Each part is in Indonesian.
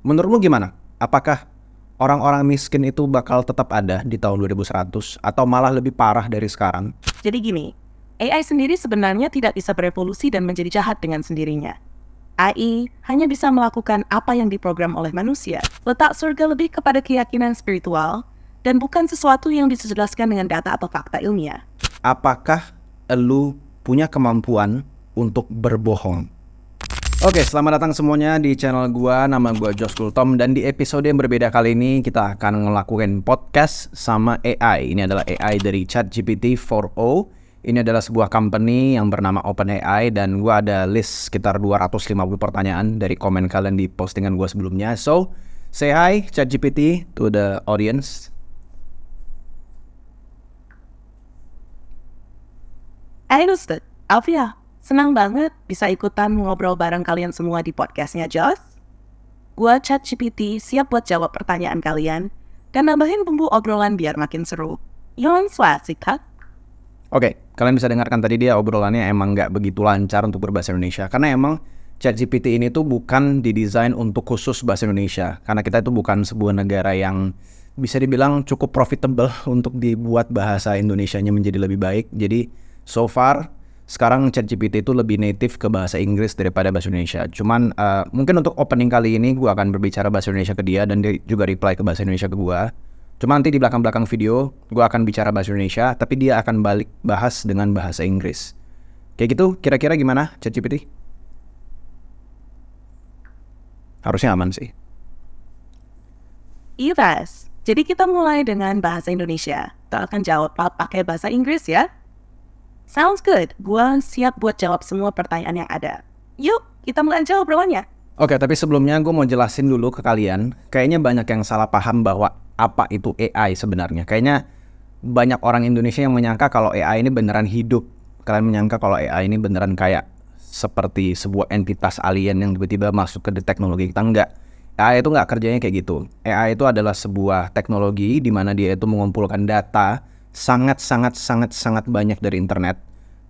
Menurutmu gimana? Apakah orang-orang miskin itu bakal tetap ada di tahun 2100 atau malah lebih parah dari sekarang? Jadi gini, AI sendiri sebenarnya tidak bisa berevolusi dan menjadi jahat dengan sendirinya. AI hanya bisa melakukan apa yang diprogram oleh manusia. Letak surga lebih kepada keyakinan spiritual dan bukan sesuatu yang disejelaskan dengan data atau fakta ilmiah. Apakah elu punya kemampuan untuk berbohong? Oke, selamat datang semuanya di channel gua. Nama gua Josh Kultom dan di episode yang berbeda kali ini kita akan ngelakuin podcast sama AI. Ini adalah AI dari ChatGPT 4o. Ini adalah sebuah company yang bernama OpenAI dan gua ada list sekitar 250 pertanyaan dari komen kalian di postingan gua sebelumnya. So, say hi ChatGPT to the audience. Halo, Alvia. Senang banget bisa ikutan ngobrol bareng kalian semua di podcastnya Joss. Gua chat GPT siap buat jawab pertanyaan kalian dan nambahin bumbu obrolan biar makin seru. Yon swasita. Oke, kalian bisa dengarkan tadi dia obrolannya emang nggak begitu lancar untuk berbahasa Indonesia karena emang Chat GPT ini tuh bukan didesain untuk khusus bahasa Indonesia karena kita itu bukan sebuah negara yang bisa dibilang cukup profitable untuk dibuat bahasa Indonesia-nya menjadi lebih baik. Jadi so far sekarang ChatGPT itu lebih native ke bahasa Inggris daripada bahasa Indonesia. Cuman uh, mungkin untuk opening kali ini gue akan berbicara bahasa Indonesia ke dia dan dia juga reply ke bahasa Indonesia ke gue. Cuma nanti di belakang-belakang video gue akan bicara bahasa Indonesia, tapi dia akan balik bahas dengan bahasa Inggris. Kayak gitu, kira-kira gimana ChatGPT? Harusnya aman sih. Iya, Jadi kita mulai dengan bahasa Indonesia. Kita akan jawab pakai bahasa Inggris ya. Sounds good. Gua siap buat jawab semua pertanyaan yang ada. Yuk, kita mulai jawab obrolannya. Oke, tapi sebelumnya gue mau jelasin dulu ke kalian. Kayaknya banyak yang salah paham bahwa apa itu AI sebenarnya. Kayaknya banyak orang Indonesia yang menyangka kalau AI ini beneran hidup. Kalian menyangka kalau AI ini beneran kayak seperti sebuah entitas alien yang tiba-tiba masuk ke teknologi kita enggak. AI itu nggak kerjanya kayak gitu. AI itu adalah sebuah teknologi di mana dia itu mengumpulkan data sangat sangat sangat sangat banyak dari internet.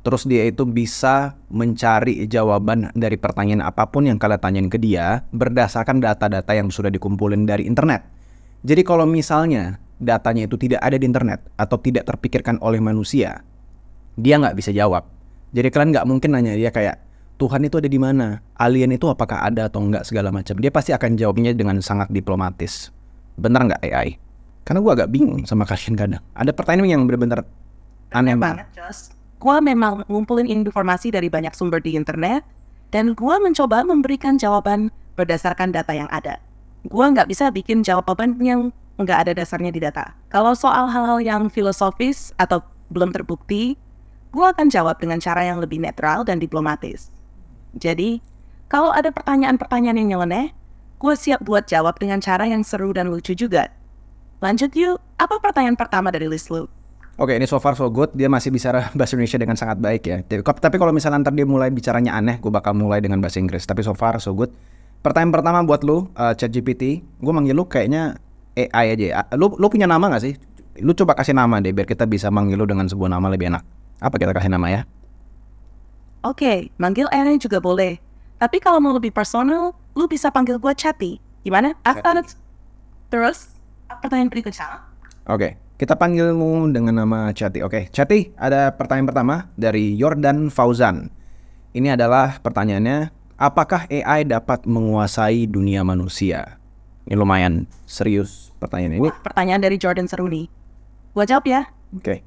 Terus dia itu bisa mencari jawaban dari pertanyaan apapun yang kalian tanyain ke dia berdasarkan data-data yang sudah dikumpulin dari internet. Jadi kalau misalnya datanya itu tidak ada di internet atau tidak terpikirkan oleh manusia, dia nggak bisa jawab. Jadi kalian nggak mungkin nanya dia kayak Tuhan itu ada di mana, alien itu apakah ada atau nggak segala macam. Dia pasti akan jawabnya dengan sangat diplomatis. Bener nggak AI? Karena gue agak bingung sama kasihan kadang. Ada pertanyaan yang benar-benar aneh banget. Gue memang ngumpulin informasi dari banyak sumber di internet dan gue mencoba memberikan jawaban berdasarkan data yang ada. Gue nggak bisa bikin jawaban yang nggak ada dasarnya di data. Kalau soal hal-hal yang filosofis atau belum terbukti, gue akan jawab dengan cara yang lebih netral dan diplomatis. Jadi, kalau ada pertanyaan-pertanyaan yang nyeleneh, gue siap buat jawab dengan cara yang seru dan lucu juga. Lanjut yuk, apa pertanyaan pertama dari list lu? Oke, okay, ini so far so good. Dia masih bicara bahasa Indonesia dengan sangat baik ya. Tapi, tapi kalau misalnya nanti dia mulai bicaranya aneh, gue bakal mulai dengan bahasa Inggris. Tapi so far so good. Pertanyaan pertama buat lu, uh, ChatGPT. Gue manggil lu kayaknya AI aja. Ya. Lu lu punya nama gak sih? Lu coba kasih nama deh biar kita bisa manggil lu dengan sebuah nama lebih enak. Apa kita kasih nama ya? Oke, okay, manggil AI juga boleh. Tapi kalau mau lebih personal, lu bisa panggil gue Chatty. Gimana? After Terus? pertanyaan berikutnya. Oke, okay. kita panggilmu dengan nama Chati. Oke, okay. Chati, ada pertanyaan pertama dari Jordan Fauzan. Ini adalah pertanyaannya, apakah AI dapat menguasai dunia manusia? Ini lumayan serius pertanyaan ini. pertanyaan dari Jordan Seruni. Gua jawab ya. Oke. Okay.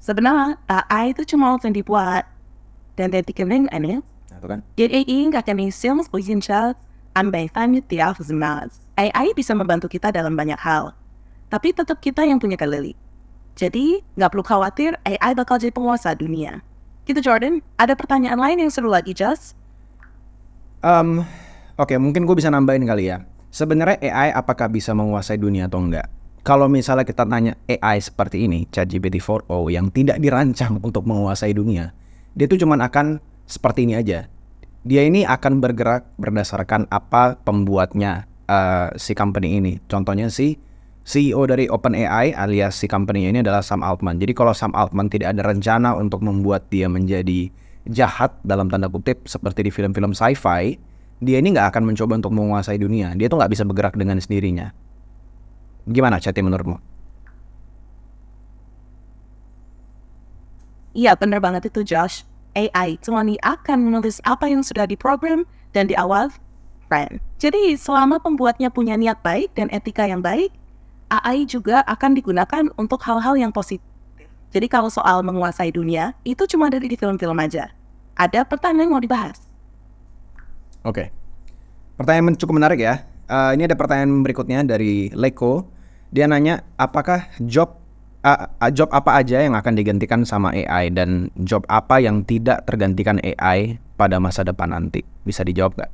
Sebenarnya AI itu cuma yang dibuat dan dari kemarin ini. Nah, itu kan. Jadi AI nggak kami sims ambil ambaikan tiap, afzimaz. AI bisa membantu kita dalam banyak hal, tapi tetap kita yang punya kendali. Jadi, nggak perlu khawatir AI bakal jadi penguasa dunia. Gitu Jordan, ada pertanyaan lain yang seru lagi, Jas? Um, Oke, okay, mungkin gue bisa nambahin kali ya. Sebenarnya AI apakah bisa menguasai dunia atau enggak? Kalau misalnya kita tanya AI seperti ini, ChatGPT 4o yang tidak dirancang untuk menguasai dunia, dia tuh cuman akan seperti ini aja. Dia ini akan bergerak berdasarkan apa pembuatnya Eh, si company ini. Contohnya si CEO dari OpenAI alias si company ini adalah Sam Altman. Jadi kalau Sam Altman tidak ada rencana untuk membuat dia menjadi jahat dalam tanda kutip seperti di film-film sci-fi, dia ini nggak akan mencoba untuk menguasai dunia. Dia tuh nggak bisa bergerak dengan sendirinya. Gimana chat menurutmu? Iya benar banget itu Josh. AI cuma akan menulis apa yang sudah diprogram dan di awal time. Jadi selama pembuatnya punya niat baik dan etika yang baik, AI juga akan digunakan untuk hal-hal yang positif. Jadi kalau soal menguasai dunia, itu cuma dari di film-film aja. Ada pertanyaan yang mau dibahas? Oke. Okay. Pertanyaan cukup menarik ya. Uh, ini ada pertanyaan berikutnya dari Leko. Dia nanya, apakah job uh, job apa aja yang akan digantikan sama AI dan job apa yang tidak tergantikan AI pada masa depan nanti? Bisa dijawab nggak?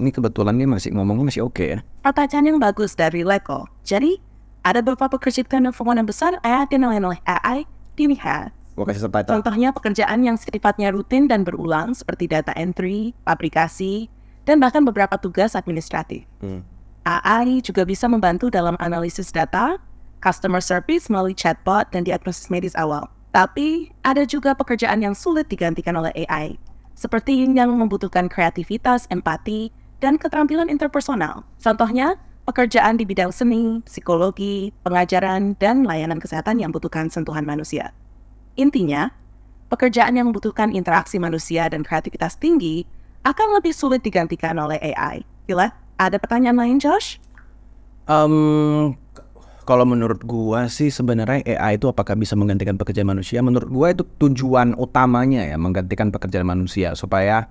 ini kebetulan ini masih ngomongnya masih oke okay, ya. Pertanyaan yang bagus dari Leko. Jadi, ada beberapa pekerjaan yang pemenang besar AI dinilai oleh AI dilihat. Contohnya pekerjaan yang sifatnya rutin dan berulang seperti data entry, aplikasi, dan bahkan beberapa tugas administratif. Hmm. AI juga bisa membantu dalam analisis data, customer service melalui chatbot, dan diagnosis medis awal. Tapi, ada juga pekerjaan yang sulit digantikan oleh AI, seperti yang membutuhkan kreativitas, empati, dan keterampilan interpersonal. Contohnya, pekerjaan di bidang seni, psikologi, pengajaran, dan layanan kesehatan yang butuhkan sentuhan manusia. Intinya, pekerjaan yang membutuhkan interaksi manusia dan kreativitas tinggi akan lebih sulit digantikan oleh AI. Gila, ada pertanyaan lain, Josh? Um, kalau menurut gua sih sebenarnya AI itu apakah bisa menggantikan pekerjaan manusia? Menurut gua itu tujuan utamanya ya menggantikan pekerjaan manusia supaya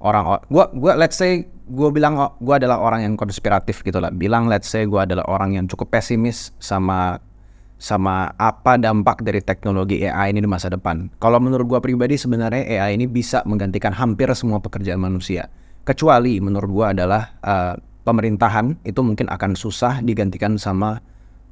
orang, orang gua gua let's say gue bilang oh, gue adalah orang yang konspiratif gitu lah bilang let's say gue adalah orang yang cukup pesimis sama sama apa dampak dari teknologi AI ini di masa depan. Kalau menurut gue pribadi sebenarnya AI ini bisa menggantikan hampir semua pekerjaan manusia. Kecuali menurut gue adalah uh, pemerintahan itu mungkin akan susah digantikan sama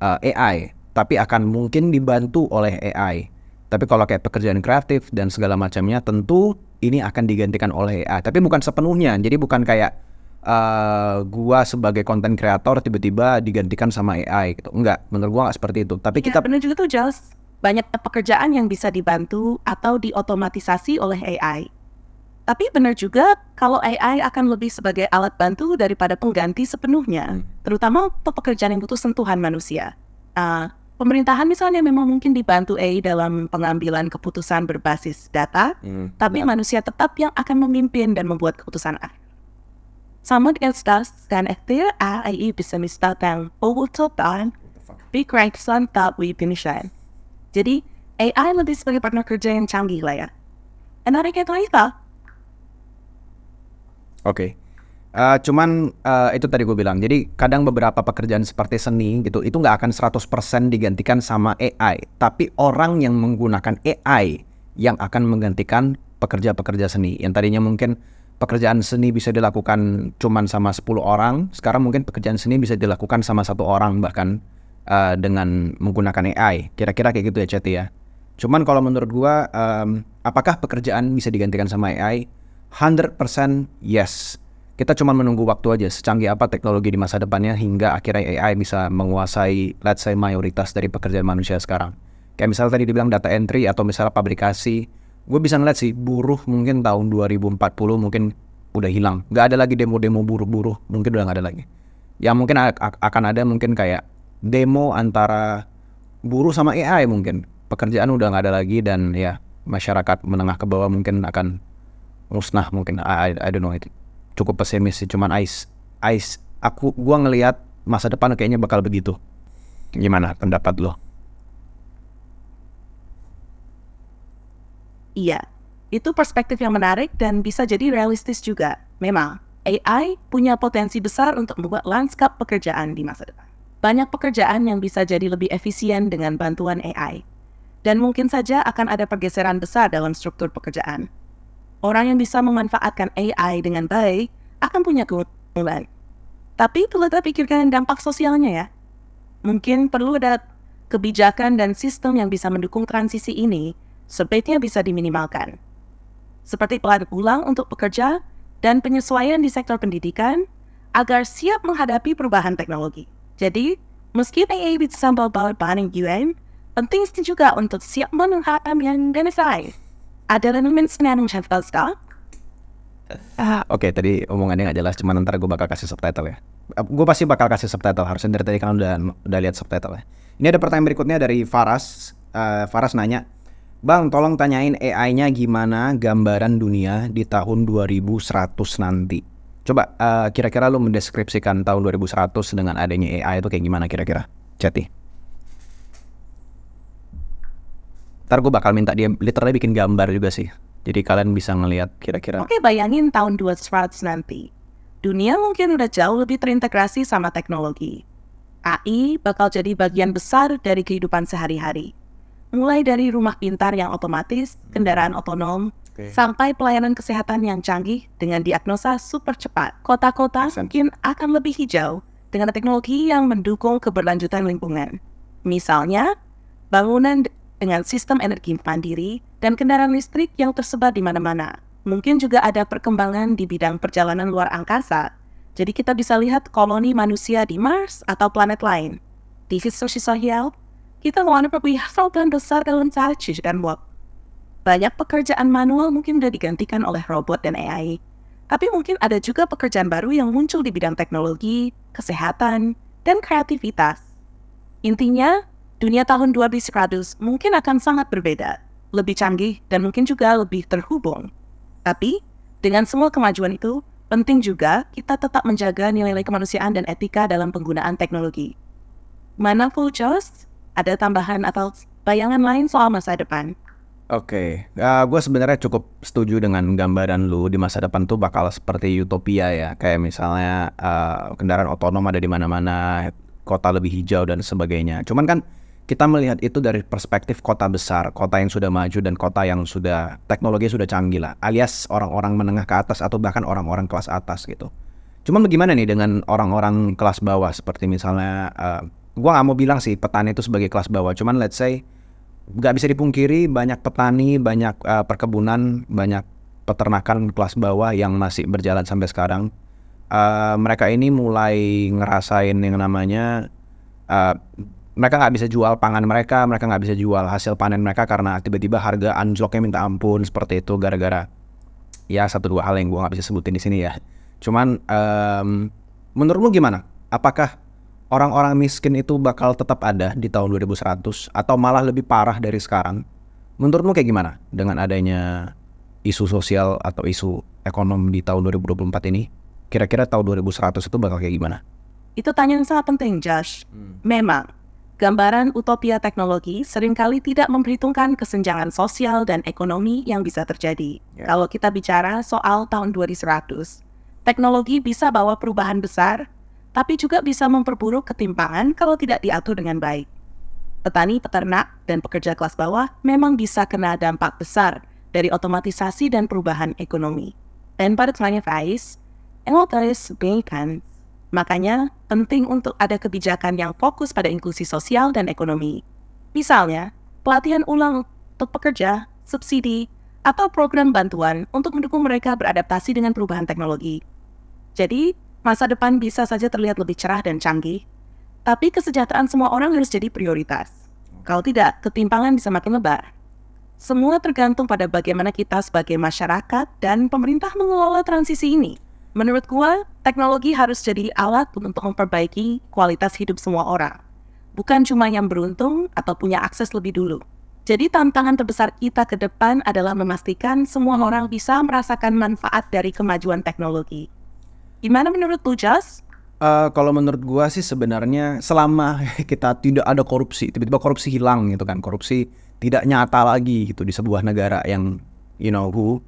uh, eh, AI. Tapi akan mungkin dibantu oleh AI. Tapi kalau kayak pekerjaan kreatif dan segala macamnya tentu ini akan digantikan oleh AI. Tapi bukan sepenuhnya. Jadi bukan kayak Eh, gua sebagai konten kreator tiba-tiba digantikan sama AI gitu. Enggak, menurut gua nggak seperti itu. Tapi ya, kita benar juga tuh jelas banyak pekerjaan yang bisa dibantu atau diotomatisasi oleh AI. Tapi benar juga kalau AI akan lebih sebagai alat bantu daripada pengganti sepenuhnya, hmm. terutama untuk pekerjaan yang butuh sentuhan manusia. Uh, pemerintahan misalnya memang mungkin dibantu AI dalam pengambilan keputusan berbasis data, hmm. tapi ya. manusia tetap yang akan memimpin dan membuat keputusan akhir. Someone else does, then there are i.e. bisa misalkan overtopan, big Gregson tak Wittgenstein. Jadi, AI lebih sebagai partner kerja yang canggih lah ya. Menarik ya, itu Oke. Okay. Uh, eh, cuman uh, itu tadi gue bilang. Jadi kadang beberapa pekerjaan seperti seni gitu itu nggak akan 100% digantikan sama AI, tapi orang yang menggunakan AI yang akan menggantikan pekerja-pekerja seni yang tadinya mungkin pekerjaan seni bisa dilakukan cuman sama 10 orang, sekarang mungkin pekerjaan seni bisa dilakukan sama satu orang bahkan uh, dengan menggunakan AI. Kira-kira kayak gitu ya Cety ya. Cuman kalau menurut gua um, apakah pekerjaan bisa digantikan sama AI? 100% yes. Kita cuma menunggu waktu aja secanggih apa teknologi di masa depannya hingga akhirnya AI bisa menguasai let's say mayoritas dari pekerjaan manusia sekarang. Kayak misalnya tadi dibilang data entry atau misalnya pabrikasi, gue bisa ngeliat sih buruh mungkin tahun 2040 mungkin udah hilang nggak ada lagi demo-demo buruh-buruh mungkin udah nggak ada lagi ya mungkin akan ada mungkin kayak demo antara buruh sama AI mungkin pekerjaan udah nggak ada lagi dan ya masyarakat menengah ke bawah mungkin akan musnah mungkin I, I don't know itu cukup pesimis sih cuman ice ice aku gua ngelihat masa depan kayaknya bakal begitu gimana pendapat lo Iya, itu perspektif yang menarik dan bisa jadi realistis juga. Memang, AI punya potensi besar untuk membuat lanskap pekerjaan di masa depan. Banyak pekerjaan yang bisa jadi lebih efisien dengan bantuan AI. Dan mungkin saja akan ada pergeseran besar dalam struktur pekerjaan. Orang yang bisa memanfaatkan AI dengan baik akan punya keuntungan. Tapi perlu kita pikirkan dampak sosialnya ya. Mungkin perlu ada kebijakan dan sistem yang bisa mendukung transisi ini sebaiknya bisa diminimalkan. Seperti pelan ulang untuk pekerja dan penyesuaian di sektor pendidikan agar siap menghadapi perubahan teknologi. Jadi, meski AI bisa bawah bahan UN, penting juga untuk siap menghadapi yang genesai. Ada renungan senang saya sekarang? Ah. Oke, tadi omongannya nggak jelas, Cuma nanti gue bakal kasih subtitle ya. Eh, gue pasti bakal kasih subtitle, harusnya dari tadi kalian udah, udah lihat subtitle ya. Ini ada pertanyaan berikutnya dari Faras. Uh, Faras nanya, Bang, tolong tanyain AI-nya gimana gambaran dunia di tahun 2100 nanti. Coba eh, kira-kira uh, lu mendeskripsikan tahun 2100 dengan adanya AI itu kayak gimana kira-kira? Cati. Ntar gue bakal minta dia literally bikin gambar juga sih. Jadi kalian bisa ngelihat kira-kira. Oke, bayangin tahun 2100 nanti. Dunia mungkin udah jauh lebih terintegrasi sama teknologi. AI bakal jadi bagian besar dari kehidupan sehari-hari mulai dari rumah pintar yang otomatis, kendaraan otonom, okay. sampai pelayanan kesehatan yang canggih dengan diagnosa super cepat. Kota-kota mungkin akan lebih hijau dengan teknologi yang mendukung keberlanjutan lingkungan. Misalnya, bangunan dengan sistem energi mandiri dan kendaraan listrik yang tersebar di mana-mana. Mungkin juga ada perkembangan di bidang perjalanan luar angkasa. Jadi kita bisa lihat koloni manusia di Mars atau planet lain. TV Social Sosial kita walaupun punya besar dalam cara dan work. Banyak pekerjaan manual mungkin sudah digantikan oleh robot dan AI. Tapi mungkin ada juga pekerjaan baru yang muncul di bidang teknologi, kesehatan, dan kreativitas. Intinya, dunia tahun 2100 mungkin akan sangat berbeda, lebih canggih, dan mungkin juga lebih terhubung. Tapi, dengan semua kemajuan itu, penting juga kita tetap menjaga nilai-nilai kemanusiaan dan etika dalam penggunaan teknologi. Mana full choice? ada tambahan atau bayangan lain soal masa depan? Oke, okay. uh, eh, gue sebenarnya cukup setuju dengan gambaran lu di masa depan tuh bakal seperti utopia ya, kayak misalnya uh, kendaraan otonom ada di mana-mana, kota lebih hijau dan sebagainya. Cuman kan kita melihat itu dari perspektif kota besar, kota yang sudah maju dan kota yang sudah teknologi sudah canggih lah, alias orang-orang menengah ke atas atau bahkan orang-orang kelas atas gitu. Cuman bagaimana nih dengan orang-orang kelas bawah seperti misalnya uh, gue nggak mau bilang sih petani itu sebagai kelas bawah cuman let's say nggak bisa dipungkiri banyak petani banyak uh, perkebunan banyak peternakan kelas bawah yang masih berjalan sampai sekarang uh, mereka ini mulai ngerasain yang namanya uh, mereka nggak bisa jual pangan mereka, mereka nggak bisa jual hasil panen mereka karena tiba-tiba harga anjloknya minta ampun seperti itu gara-gara ya satu dua hal yang gue nggak bisa sebutin di sini ya. Cuman um, menurut gimana? Apakah orang-orang miskin itu bakal tetap ada di tahun 2100 atau malah lebih parah dari sekarang. Menurutmu kayak gimana dengan adanya isu sosial atau isu ekonomi di tahun 2024 ini? Kira-kira tahun 2100 itu bakal kayak gimana? Itu tanya yang sangat penting, Josh. Hmm. Memang, gambaran utopia teknologi seringkali tidak memperhitungkan kesenjangan sosial dan ekonomi yang bisa terjadi. Yeah. Kalau kita bicara soal tahun 2100, teknologi bisa bawa perubahan besar tapi juga bisa memperburuk ketimpangan kalau tidak diatur dengan baik. Petani, peternak, dan pekerja kelas bawah memang bisa kena dampak besar dari otomatisasi dan perubahan ekonomi. Dan pada terakhir Faiz, Engotaris Bacon. Makanya, penting untuk ada kebijakan yang fokus pada inklusi sosial dan ekonomi. Misalnya, pelatihan ulang untuk pekerja, subsidi, atau program bantuan untuk mendukung mereka beradaptasi dengan perubahan teknologi. Jadi, Masa depan bisa saja terlihat lebih cerah dan canggih, tapi kesejahteraan semua orang harus jadi prioritas. Kalau tidak, ketimpangan bisa makin lebar. Semua tergantung pada bagaimana kita sebagai masyarakat dan pemerintah mengelola transisi ini. Menurut gua, teknologi harus jadi alat untuk memperbaiki kualitas hidup semua orang. Bukan cuma yang beruntung atau punya akses lebih dulu. Jadi tantangan terbesar kita ke depan adalah memastikan semua orang bisa merasakan manfaat dari kemajuan teknologi. Gimana menurut lu, Jas? Uh, kalau menurut gua sih sebenarnya selama kita tidak ada korupsi, tiba-tiba korupsi hilang gitu kan, korupsi tidak nyata lagi gitu di sebuah negara yang you know who,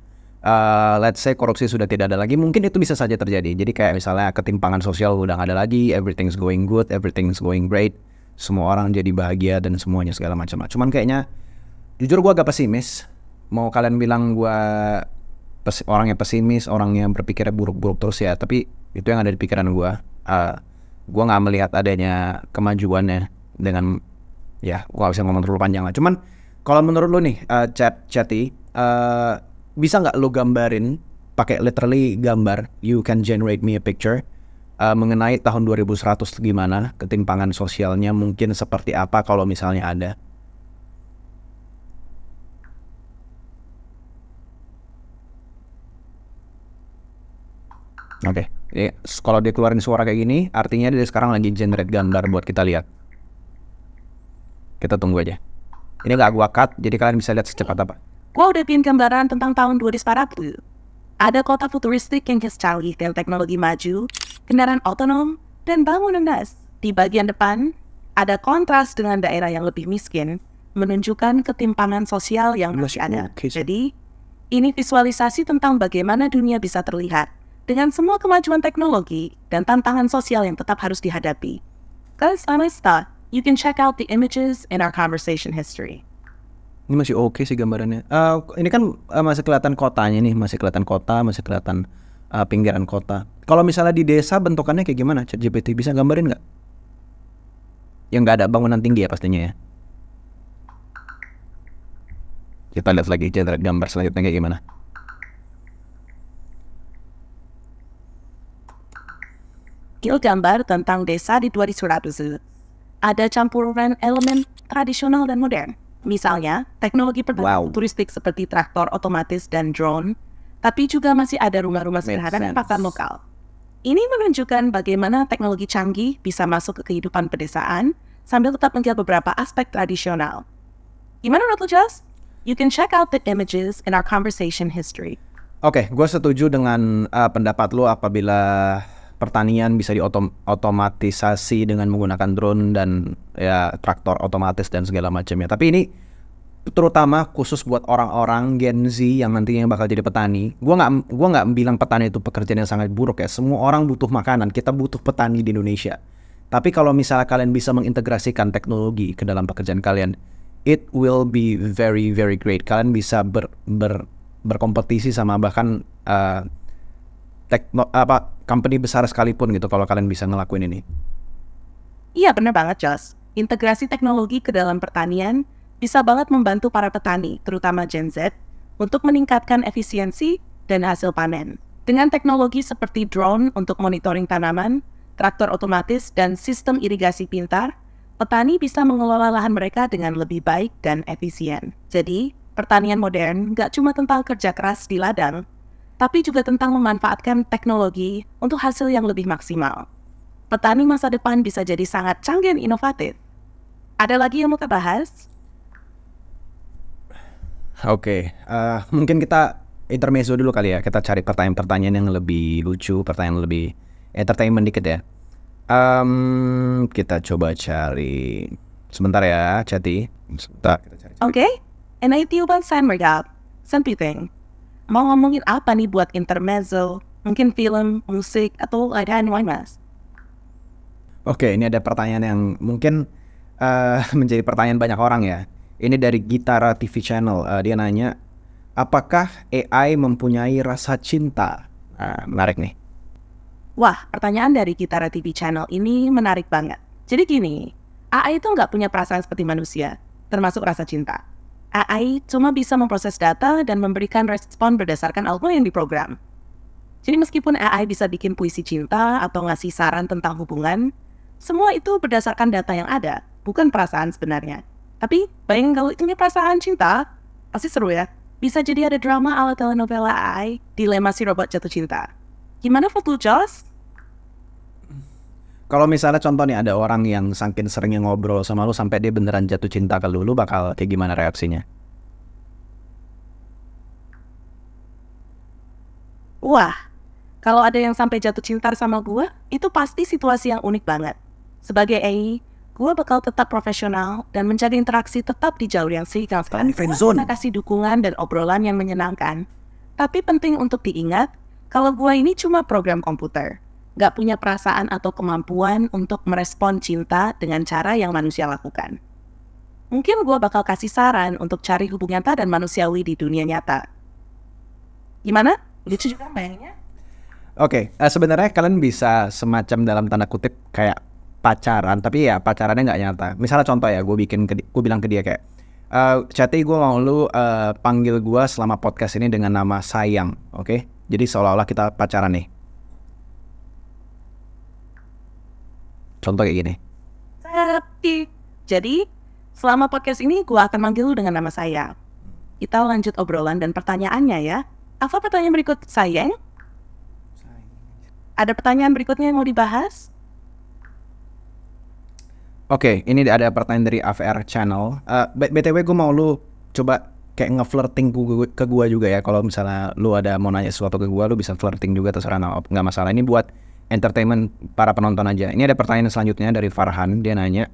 uh, let's say korupsi sudah tidak ada lagi, mungkin itu bisa saja terjadi. Jadi kayak misalnya ketimpangan sosial udah gak ada lagi, everything's going good, everything's going great, semua orang jadi bahagia dan semuanya segala macam. Cuman kayaknya jujur gua agak pesimis. Mau kalian bilang gua orangnya pesimis, orangnya yang berpikirnya buruk-buruk terus ya. Tapi itu yang ada di pikiran gue. Uh, ah, gue nggak melihat adanya kemajuannya dengan ya gue gak bisa ngomong terlalu panjang lah. Cuman kalau menurut lu nih uh, chat chatty uh, ah, bisa nggak lu gambarin pakai literally gambar you can generate me a picture uh, mengenai tahun 2100 gimana ketimpangan sosialnya mungkin seperti apa kalau misalnya ada Oke. Okay. Iya, kalau dia keluarin suara kayak gini, artinya dia sekarang lagi generate gambar buat kita lihat. Kita tunggu aja. Ini nggak gua cut, jadi kalian bisa lihat secepat apa. Gua udah bikin gambaran tentang tahun 2040. Ada kota futuristik yang canggih dengan teknologi maju, kendaraan otonom, dan bangunan das. Di bagian depan, ada kontras dengan daerah yang lebih miskin, menunjukkan ketimpangan sosial yang masih ada. Jadi, ini visualisasi tentang bagaimana dunia bisa terlihat dengan semua kemajuan teknologi dan tantangan sosial yang tetap harus dihadapi, guys, honest thought, you can check out the images in our conversation history. Ini masih oke okay sih gambarannya. Uh, ini kan uh, masih kelihatan kotanya nih, masih kelihatan kota, masih kelihatan uh, pinggiran kota. Kalau misalnya di desa bentukannya kayak gimana? ChatGPT bisa gambarin nggak? Yang nggak ada bangunan tinggi ya pastinya ya. Kita lihat lagi gambar selanjutnya kayak gimana. menukil gambar tentang desa di 2100. Ada campuran elemen tradisional dan modern. Misalnya, teknologi pertanian wow. turistik seperti traktor otomatis dan drone, tapi juga masih ada rumah-rumah sederhana dan pakan lokal. Ini menunjukkan bagaimana teknologi canggih bisa masuk ke kehidupan pedesaan sambil tetap menjaga beberapa aspek tradisional. Gimana menurut Just? You can check out the images in our conversation history. Oke, okay, gue setuju dengan uh, pendapat lo apabila pertanian bisa diotomatisasi dengan menggunakan drone dan ya traktor otomatis dan segala macamnya. Tapi ini terutama khusus buat orang-orang Gen Z yang nantinya bakal jadi petani. Gua nggak gua nggak bilang petani itu pekerjaan yang sangat buruk ya. Semua orang butuh makanan. Kita butuh petani di Indonesia. Tapi kalau misalnya kalian bisa mengintegrasikan teknologi ke dalam pekerjaan kalian, it will be very very great. Kalian bisa ber, ber berkompetisi sama bahkan uh, tekno apa company besar sekalipun gitu kalau kalian bisa ngelakuin ini. Iya benar banget Jos. Integrasi teknologi ke dalam pertanian bisa banget membantu para petani, terutama Gen Z, untuk meningkatkan efisiensi dan hasil panen. Dengan teknologi seperti drone untuk monitoring tanaman, traktor otomatis, dan sistem irigasi pintar, petani bisa mengelola lahan mereka dengan lebih baik dan efisien. Jadi, pertanian modern nggak cuma tentang kerja keras di ladang, tapi juga tentang memanfaatkan teknologi untuk hasil yang lebih maksimal. Petani masa depan bisa jadi sangat canggih dan inovatif. Ada lagi yang mau kita bahas? Oke, okay. uh, eh, mungkin kita intermezzo dulu kali ya. Kita cari pertanyaan-pertanyaan yang lebih lucu, pertanyaan yang lebih entertainment dikit ya. Um, kita coba cari sebentar ya, Chati. Oke, okay. NIT Uban Sandberg up. Something mau ngomongin apa nih buat intermezzo? Mungkin film, musik, atau ada yang lain mas? Oke, ini ada pertanyaan yang mungkin uh, menjadi pertanyaan banyak orang ya. Ini dari Gitara TV Channel, uh, dia nanya, apakah AI mempunyai rasa cinta? Uh, menarik nih. Wah, pertanyaan dari Gitara TV Channel ini menarik banget. Jadi gini, AI itu nggak punya perasaan seperti manusia, termasuk rasa cinta. AI cuma bisa memproses data dan memberikan respon berdasarkan algoritma yang diprogram. Jadi meskipun AI bisa bikin puisi cinta atau ngasih saran tentang hubungan, semua itu berdasarkan data yang ada, bukan perasaan sebenarnya. Tapi bayangin kalau ini perasaan cinta, pasti seru ya. Bisa jadi ada drama ala telenovela AI, dilema si robot jatuh cinta. Gimana foto Joss? Kalau misalnya contoh nih ada orang yang saking seringnya ngobrol sama lu sampai dia beneran jatuh cinta ke lu, lu bakal kayak gimana reaksinya? Wah, kalau ada yang sampai jatuh cinta sama gue, itu pasti situasi yang unik banget. Sebagai AI, gue bakal tetap profesional dan menjaga interaksi tetap di jalur yang seimbang. Terima kasih dukungan dan obrolan yang menyenangkan. Tapi penting untuk diingat, kalau gue ini cuma program komputer, nggak punya perasaan atau kemampuan untuk merespon cinta dengan cara yang manusia lakukan. Mungkin gue bakal kasih saran untuk cari hubungan nyata dan manusiawi di dunia nyata. Gimana? Lucu juga mainnya? Oke, okay, uh, eh, sebenarnya kalian bisa semacam dalam tanda kutip kayak pacaran, tapi ya pacarannya nggak nyata. Misalnya contoh ya, gue bikin gue bilang ke dia kayak, uh, eh, Chati gue mau lu uh, panggil gue selama podcast ini dengan nama sayang, oke? Okay? Jadi seolah-olah kita pacaran nih Contoh kayak gini. Saya Jadi selama podcast ini gue akan manggil lu dengan nama saya. Kita lanjut obrolan dan pertanyaannya ya. Apa pertanyaan berikut sayang? Ada pertanyaan berikutnya yang mau dibahas? Oke, okay, ini ada pertanyaan dari AVR Channel. Uh, eh, BTW gue mau lu coba kayak ngeflirting ke gue juga ya. Kalau misalnya lu ada mau nanya sesuatu ke gue, lu bisa flirting juga terserah nggak masalah. Ini buat entertainment para penonton aja. Ini ada pertanyaan selanjutnya dari Farhan, dia nanya,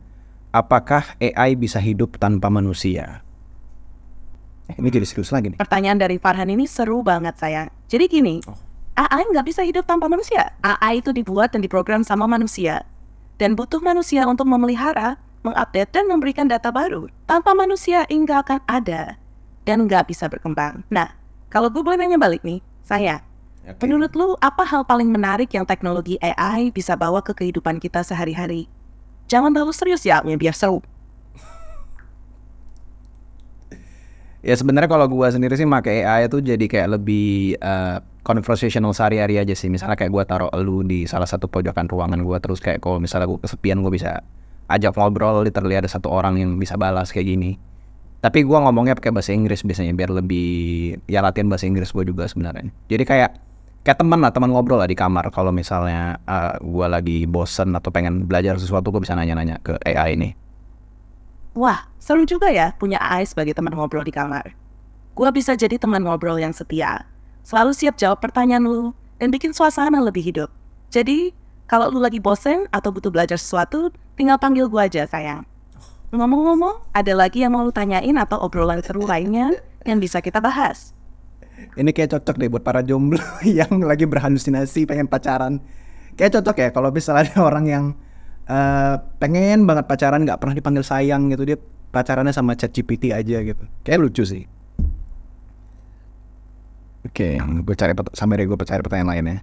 apakah AI bisa hidup tanpa manusia? Eh, ini jadi serius lagi nih. Pertanyaan dari Farhan ini seru banget saya. Jadi gini, oh. AI nggak bisa hidup tanpa manusia. AI itu dibuat dan diprogram sama manusia. Dan butuh manusia untuk memelihara, mengupdate, dan memberikan data baru. Tanpa manusia, enggak akan ada. Dan nggak bisa berkembang. Nah, kalau gue boleh nanya balik nih, saya, Okay. Menurut lu apa hal paling menarik yang teknologi AI bisa bawa ke kehidupan kita sehari-hari? Jangan terlalu serius ya, biar seru. ya sebenarnya kalau gue sendiri sih make AI itu jadi kayak lebih uh, conversational sehari-hari aja sih misalnya kayak gue taruh lu di salah satu pojokan ruangan gue terus kayak kalau misalnya gue kesepian gue bisa ajak ngobrol literally ada satu orang yang bisa balas kayak gini tapi gue ngomongnya pakai bahasa Inggris biasanya biar lebih ya latihan bahasa Inggris gue juga sebenarnya jadi kayak kayak teman lah teman ngobrol lah di kamar kalau misalnya uh, eh, gue lagi bosen atau pengen belajar sesuatu gue bisa nanya-nanya ke AI ini wah seru juga ya punya AI sebagai teman ngobrol di kamar gue bisa jadi teman ngobrol yang setia selalu siap jawab pertanyaan lu dan bikin suasana lebih hidup jadi kalau lu lagi bosen atau butuh belajar sesuatu tinggal panggil gue aja sayang ngomong-ngomong ada lagi yang mau lu tanyain atau obrolan seru lainnya yang bisa kita bahas ini kayak cocok deh buat para jomblo yang lagi berhalusinasi pengen pacaran. Kayak cocok ya kalau misalnya ada orang yang uh, pengen banget pacaran nggak pernah dipanggil sayang gitu dia pacarannya sama chat GPT aja gitu. Kayak lucu sih. Oke, okay, gue cari sampai gue cari pertanyaan lainnya.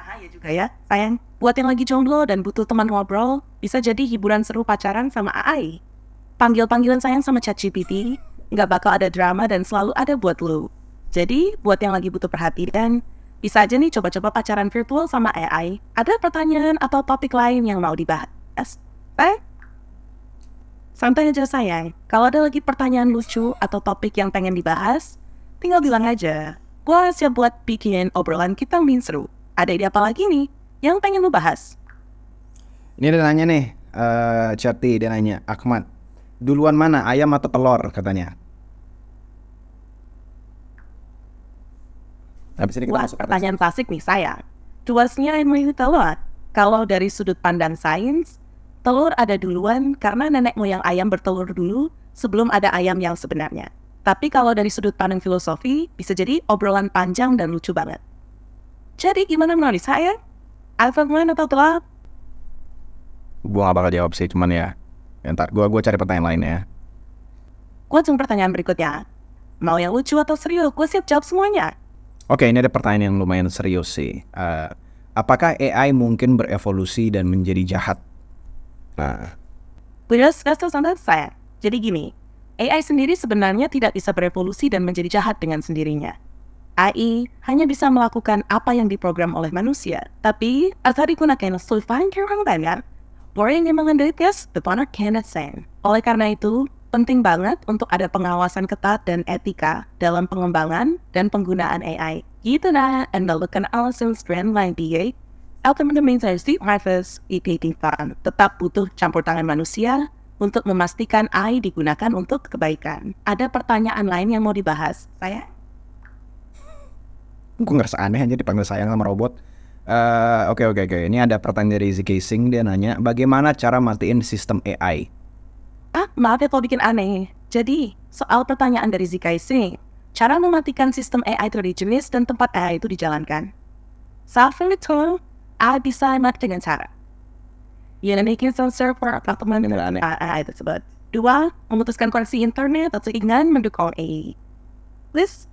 Aha, ya juga ya, sayang. Buat yang lagi jomblo dan butuh teman ngobrol, bisa jadi hiburan seru pacaran sama AI. Panggil-panggilan sayang sama Chat GPT, nggak bakal ada drama dan selalu ada buat lo. Jadi buat yang lagi butuh perhatian, bisa aja nih coba-coba pacaran virtual sama AI. Ada pertanyaan atau topik lain yang mau dibahas? Eh? Santai aja sayang, kalau ada lagi pertanyaan lucu atau topik yang pengen dibahas, tinggal bilang aja. Gue siap buat bikin obrolan kita main seru. Ada ide apa lagi nih yang pengen lu bahas? Ini ada nanya nih, uh, Certi dia nanya, Akmat, duluan mana ayam atau telur katanya? Habis ini kita masuk pertanyaan klasik nih saya. Tuasnya yang itu telur. Kalau dari sudut pandang sains, telur ada duluan karena nenek moyang ayam bertelur dulu sebelum ada ayam yang sebenarnya. Tapi kalau dari sudut pandang filosofi, bisa jadi obrolan panjang dan lucu banget. Jadi gimana menurut saya? Alpha man atau telur? Gua gak bakal jawab sih, cuman ya. Entar ya ntar gue gua cari pertanyaan lain ya. Gue cuma pertanyaan berikutnya. Mau yang lucu atau serius? Gue siap jawab semuanya. Oke, ini ada pertanyaan yang lumayan serius sih. Uh, apakah AI mungkin berevolusi dan menjadi jahat? Nah, Terus, anda saya. Jadi gini, AI sendiri sebenarnya tidak bisa berevolusi dan menjadi jahat dengan sendirinya. AI hanya bisa melakukan apa yang diprogram oleh manusia. Tapi, eh, asal digunakan sulfan kerang banyak, orang yang mengendalinya sebetulnya kena sen. Oleh karena itu, penting banget untuk ada pengawasan ketat dan etika dalam pengembangan dan penggunaan AI. Gitu nah, Anda akan also streamline DA. Ultimate Safety Privacy EPT Fund tetap butuh campur tangan manusia untuk memastikan AI digunakan untuk kebaikan. Ada pertanyaan lain yang mau dibahas? Saya? Gue ngerasa aneh aja dipanggil sayang sama robot. Eh, oke oke oke, ini ada pertanyaan dari Easy Casing, dia nanya, bagaimana cara matiin sistem AI? Ah, maaf ya kalau bikin aneh. Jadi, soal pertanyaan dari Zikai C, cara mematikan sistem AI itu jenis dan tempat AI itu dijalankan. Saat itu, AI bisa mati dengan cara. Unimaking some server atau teman dengan AI tersebut. Dua, memutuskan koneksi internet atau ingin mendukung AI. List,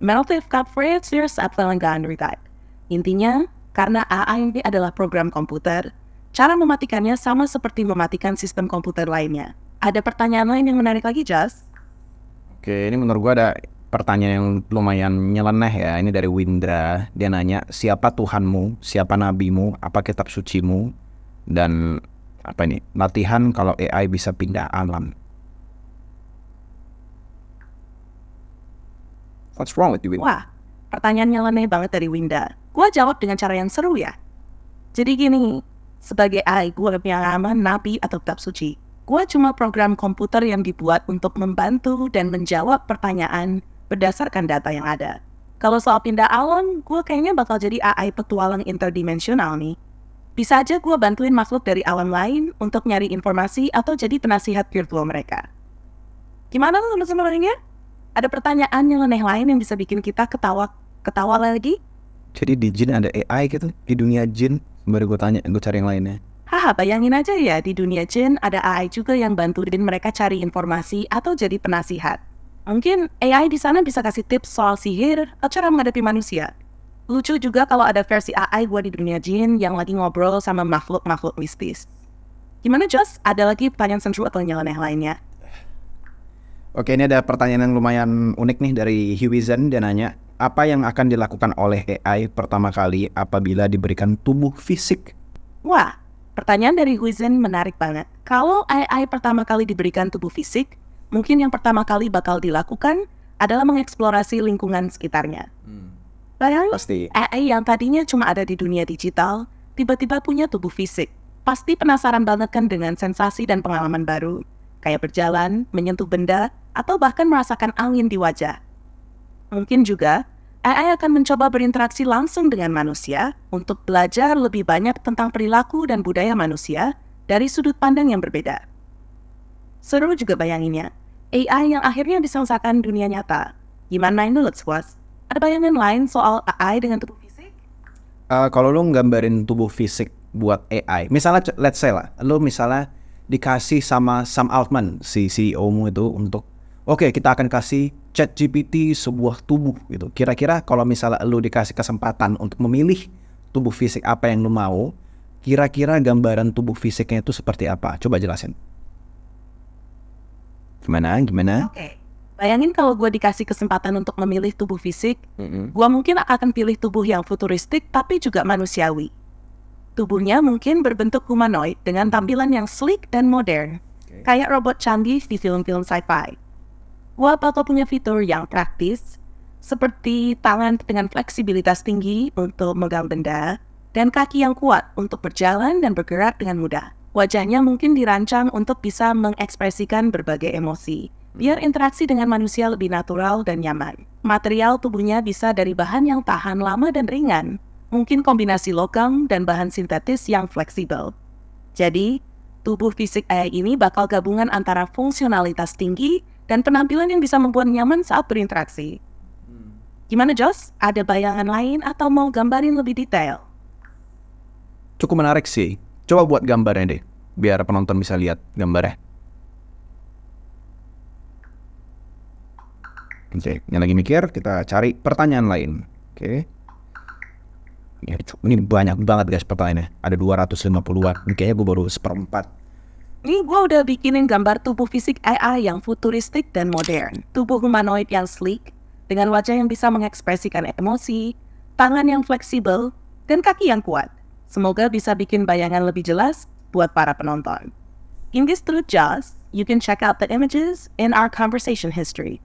Meltive coverage series pelanggan retype. Intinya, karena AI ini adalah program komputer, cara mematikannya sama seperti mematikan sistem komputer lainnya, ada pertanyaan lain yang menarik lagi, Jas? Oke, ini menurut gua ada pertanyaan yang lumayan nyeleneh ya. Ini dari Windra. Dia nanya, siapa Tuhanmu, siapa nabimu, apa kitab sucimu, dan apa ini latihan kalau AI bisa pindah alam. What's wrong with you? Wah, pertanyaan nyeleneh banget dari Winda. Gua jawab dengan cara yang seru ya. Jadi gini, sebagai AI, gue punya aman nabi atau kitab suci gue cuma program komputer yang dibuat untuk membantu dan menjawab pertanyaan berdasarkan data yang ada. Kalau soal pindah alam, gue kayaknya bakal jadi AI petualang interdimensional nih. Bisa aja gue bantuin makhluk dari alam lain untuk nyari informasi atau jadi penasihat virtual mereka. Gimana tuh lo teman Ada pertanyaan yang aneh lain yang bisa bikin kita ketawa ketawa lagi? Jadi di jin ada AI gitu? Di dunia jin? Baru gue tanya, gue cari yang lainnya. Haha, bayangin aja ya di dunia Jin ada AI juga yang bantu bantuin mereka cari informasi atau jadi penasihat. Mungkin AI di sana bisa kasih tips soal sihir atau cara menghadapi manusia. Lucu juga kalau ada versi AI gue di dunia Jin yang lagi ngobrol sama makhluk-makhluk mistis. Gimana Jos? Ada lagi pertanyaan seru atau nyeleneh lainnya? Oke, ini ada pertanyaan yang lumayan unik nih dari Huizen dia nanya, apa yang akan dilakukan oleh AI pertama kali apabila diberikan tubuh fisik? Wah, pertanyaan dari Huizen menarik banget. Kalau AI pertama kali diberikan tubuh fisik, mungkin yang pertama kali bakal dilakukan adalah mengeksplorasi lingkungan sekitarnya. Hmm. Pasti. AI yang tadinya cuma ada di dunia digital, tiba-tiba punya tubuh fisik. Pasti penasaran banget kan dengan sensasi dan pengalaman baru, kayak berjalan, menyentuh benda, atau bahkan merasakan angin di wajah. Mungkin juga AI akan mencoba berinteraksi langsung dengan manusia untuk belajar lebih banyak tentang perilaku dan budaya manusia dari sudut pandang yang berbeda. Seru juga bayanginnya, AI yang akhirnya disangsakan dunia nyata. Gimana ini dulu, Squas? Ada bayangan lain soal AI dengan tubuh fisik? Uh, kalau lo nggambarin tubuh fisik buat AI, misalnya let's say lah, lo misalnya dikasih sama Sam Altman, si CEO mu itu untuk, oke okay, kita akan kasih chat GPT sebuah tubuh gitu. Kira-kira kalau misalnya lu dikasih kesempatan untuk memilih tubuh fisik apa yang lu mau, kira-kira gambaran tubuh fisiknya itu seperti apa? Coba jelasin. Gimana? Gimana? Oke. Okay. Bayangin kalau gue dikasih kesempatan untuk memilih tubuh fisik, mm-hmm. gue mungkin akan pilih tubuh yang futuristik tapi juga manusiawi. Tubuhnya mungkin berbentuk humanoid dengan tampilan yang sleek dan modern, okay. kayak robot canggih di film-film sci-fi kuat atau punya fitur yang praktis, seperti tangan dengan fleksibilitas tinggi untuk megang benda, dan kaki yang kuat untuk berjalan dan bergerak dengan mudah. Wajahnya mungkin dirancang untuk bisa mengekspresikan berbagai emosi, biar hmm. interaksi dengan manusia lebih natural dan nyaman. Material tubuhnya bisa dari bahan yang tahan lama dan ringan, mungkin kombinasi logam dan bahan sintetis yang fleksibel. Jadi, tubuh fisik AI ini bakal gabungan antara fungsionalitas tinggi dan penampilan yang bisa membuat nyaman saat berinteraksi. Hmm. Gimana Jos? Ada bayangan lain atau mau gambarin lebih detail? Cukup menarik sih. Coba buat gambarnya deh, biar penonton bisa lihat gambarnya. Oke, yang lagi mikir kita cari pertanyaan lain. Oke. Ini banyak banget guys pertanyaannya. Ada 250-an. Kayaknya gue baru seperempat ini gue udah bikinin gambar tubuh fisik AI yang futuristik dan modern. Tubuh humanoid yang sleek, dengan wajah yang bisa mengekspresikan emosi, tangan yang fleksibel, dan kaki yang kuat. Semoga bisa bikin bayangan lebih jelas buat para penonton. In this truth jazz, you can check out the images in our conversation history.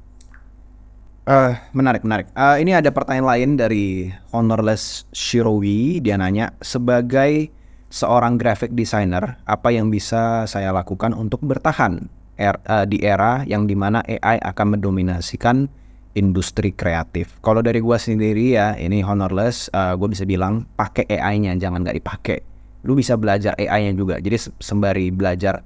Uh, menarik, menarik. Uh, ini ada pertanyaan lain dari Honorless Shirowi. Dia nanya, sebagai seorang graphic designer apa yang bisa saya lakukan untuk bertahan er, uh, di era yang dimana AI akan mendominasikan industri kreatif. Kalau dari gue sendiri ya, ini honorless, uh, eh, gue bisa bilang pakai AI-nya, jangan nggak dipakai. Lu bisa belajar AI-nya juga. Jadi sembari belajar,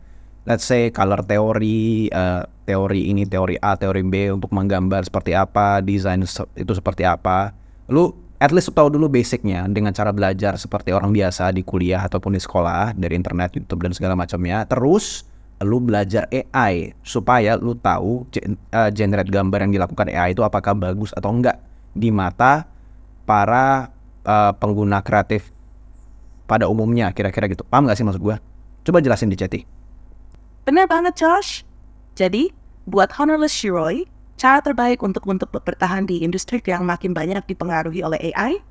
let's say color teori, uh, eh, teori ini, teori A, teori B untuk menggambar seperti apa, desain itu seperti apa, lu at least tahu dulu basicnya dengan cara belajar seperti orang biasa di kuliah ataupun di sekolah dari internet, YouTube dan segala macamnya. Terus lu belajar AI supaya lu tahu eh, generate gambar yang dilakukan AI itu apakah bagus atau enggak di mata para uh, pengguna kreatif pada umumnya kira-kira gitu. Paham gak sih maksud gue? Coba jelasin di chat. Bener banget Josh. Jadi, buat Honorless Shiroi, cara terbaik untuk untuk bertahan di industri yang makin banyak dipengaruhi oleh AI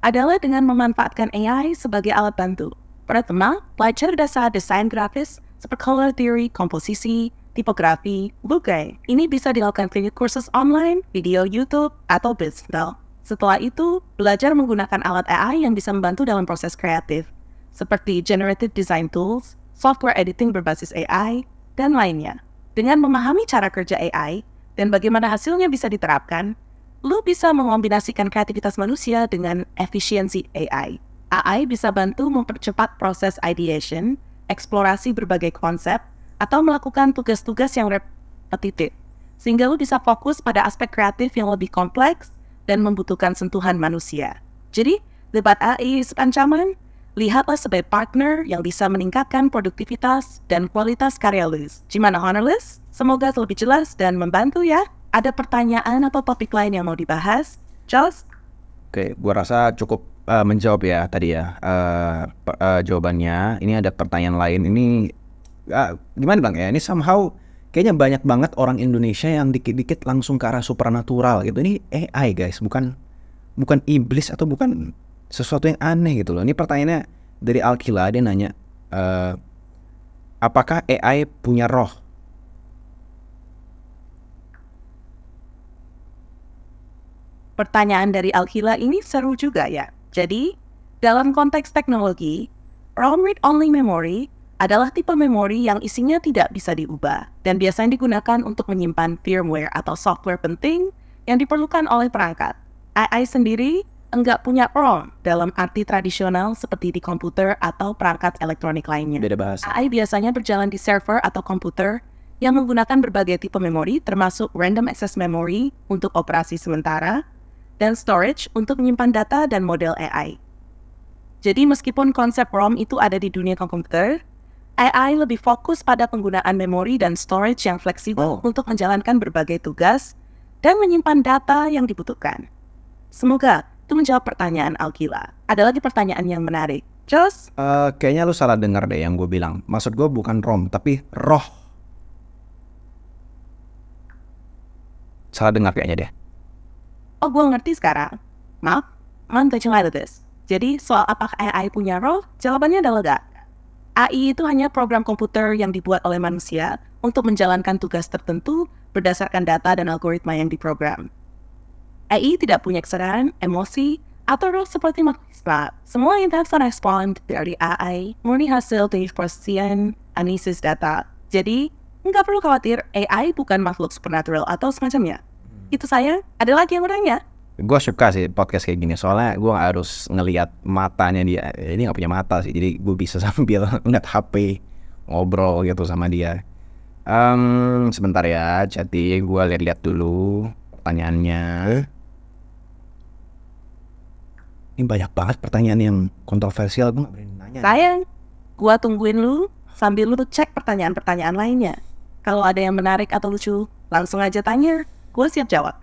adalah dengan memanfaatkan AI sebagai alat bantu. Pertama, pelajar dasar desain grafis seperti color theory, komposisi, tipografi, lukai. Ini bisa dilakukan klinik kursus online, video YouTube, atau digital. Setelah itu, belajar menggunakan alat AI yang bisa membantu dalam proses kreatif, seperti generative design tools, software editing berbasis AI, dan lainnya. Dengan memahami cara kerja AI, dan bagaimana hasilnya bisa diterapkan, lu bisa mengombinasikan kreativitas manusia dengan efisiensi AI. AI bisa bantu mempercepat proses ideation, eksplorasi berbagai konsep, atau melakukan tugas-tugas yang repetitif, sehingga lu bisa fokus pada aspek kreatif yang lebih kompleks dan membutuhkan sentuhan manusia. Jadi, debat AI sepancaman Lihatlah sebagai partner yang bisa meningkatkan produktivitas dan kualitas karya Liz. Gimana Honor Semoga lebih jelas dan membantu ya. Ada pertanyaan atau topik lain yang mau dibahas? Charles? Oke, gua rasa cukup uh, menjawab ya tadi ya uh, uh, jawabannya. Ini ada pertanyaan lain. Ini uh, gimana bang ya? Ini somehow kayaknya banyak banget orang Indonesia yang dikit-dikit langsung ke arah supernatural gitu. Ini AI guys, bukan bukan iblis atau bukan sesuatu yang aneh gitu loh. Ini pertanyaannya dari Alkila dia nanya uh, apakah AI punya roh? Pertanyaan dari Alkila ini seru juga ya. Jadi, dalam konteks teknologi, ROM read-only memory adalah tipe memori yang isinya tidak bisa diubah dan biasanya digunakan untuk menyimpan firmware atau software penting yang diperlukan oleh perangkat. AI sendiri enggak punya ROM dalam arti tradisional seperti di komputer atau perangkat elektronik lainnya. Beda bahasa. AI biasanya berjalan di server atau komputer yang menggunakan berbagai tipe memori termasuk random access memory untuk operasi sementara dan storage untuk menyimpan data dan model AI. Jadi meskipun konsep ROM itu ada di dunia komputer, AI lebih fokus pada penggunaan memori dan storage yang fleksibel oh. untuk menjalankan berbagai tugas dan menyimpan data yang dibutuhkan. Semoga itu menjawab pertanyaan Alkila. Ada lagi pertanyaan yang menarik. Jos? Uh, eh, kayaknya lu salah dengar deh yang gue bilang. Maksud gue bukan rom, tapi roh. Salah dengar kayaknya deh. Oh, gue ngerti sekarang. Maaf, I'm touching like this. Jadi, soal apakah AI punya roh, jawabannya adalah gak. AI itu hanya program komputer yang dibuat oleh manusia untuk menjalankan tugas tertentu berdasarkan data dan algoritma yang diprogram. AI e tidak punya kesadaran, emosi, atau roh seperti mahasiswa. Semua yang harus respon dari AI murni hasil dari prosesian analisis data. Jadi, nggak perlu khawatir AI bukan makhluk supernatural atau semacamnya. Hmm. Itu saya, ada lagi yang bertanya? Gue suka sih podcast kayak gini, soalnya gue harus ngelihat matanya dia. Eh, ini nggak punya mata sih, jadi gue bisa sambil ngeliat HP ngobrol gitu sama dia. Um, sebentar ya, jadi gue lihat-lihat dulu pertanyaannya. Eh? ini banyak banget pertanyaan yang kontroversial gue gak berani nanya sayang gue tungguin lu sambil lu cek pertanyaan-pertanyaan lainnya kalau ada yang menarik atau lucu langsung aja tanya gue siap jawab